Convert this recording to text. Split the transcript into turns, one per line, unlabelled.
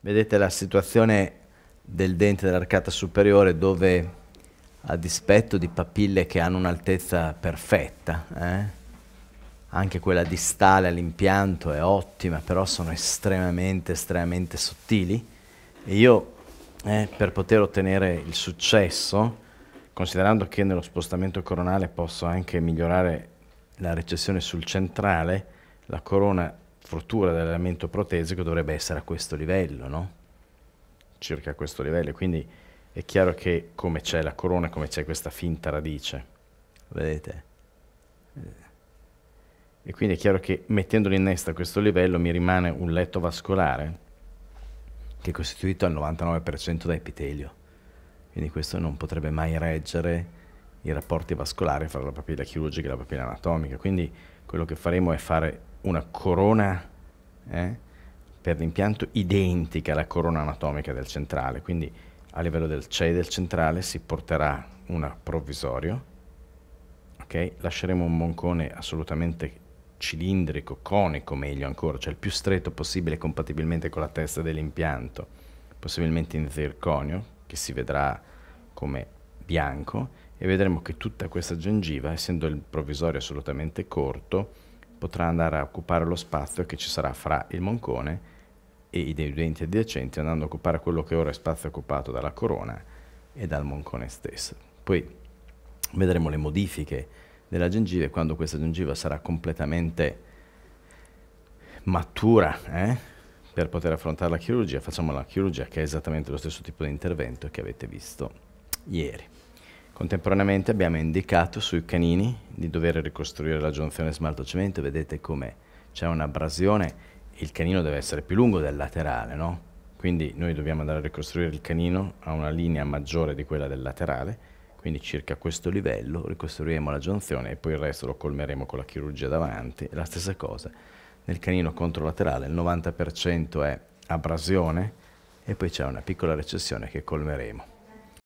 Vedete la situazione del dente dell'arcata superiore dove a dispetto di papille che hanno un'altezza perfetta, eh? anche quella distale all'impianto è ottima, però sono estremamente, estremamente sottili e io eh, per poter ottenere il successo, considerando che nello spostamento coronale posso anche migliorare la recessione sul centrale, la corona struttura dell'elemento protesico dovrebbe essere a questo livello, no? circa a questo livello. Quindi è chiaro che come c'è la corona, come c'è questa finta radice, vedete? Eh. E quindi è chiaro che mettendo l'innesto a questo livello mi rimane un letto vascolare che è costituito al 99% da epitelio. Quindi questo non potrebbe mai reggere i rapporti vascolari fra la papilla chirurgica e la papilla anatomica. Quindi quello che faremo è fare una corona eh, per l'impianto identica alla corona anatomica del centrale, quindi a livello del CEI del centrale si porterà una provvisorio, okay? lasceremo un moncone assolutamente cilindrico, conico meglio ancora, cioè il più stretto possibile compatibilmente con la testa dell'impianto, possibilmente in zirconio, che si vedrà come bianco, e vedremo che tutta questa gengiva, essendo il provvisorio assolutamente corto, potrà andare a occupare lo spazio che ci sarà fra il moncone e i denti adiacenti, andando a occupare quello che ora è spazio occupato dalla corona e dal moncone stesso. Poi vedremo le modifiche della gengiva e quando questa gengiva sarà completamente matura eh, per poter affrontare la chirurgia, facciamo la chirurgia che è esattamente lo stesso tipo di intervento che avete visto ieri. Contemporaneamente abbiamo indicato sui canini di dover ricostruire la giunzione smalto-cemento, vedete come c'è un'abrasione, il canino deve essere più lungo del laterale, no? Quindi noi dobbiamo andare a ricostruire il canino a una linea maggiore di quella del laterale, quindi circa questo livello ricostruiremo la giunzione e poi il resto lo colmeremo con la chirurgia davanti. La stessa cosa nel canino controlaterale, il 90% è abrasione e poi c'è una piccola recessione che colmeremo.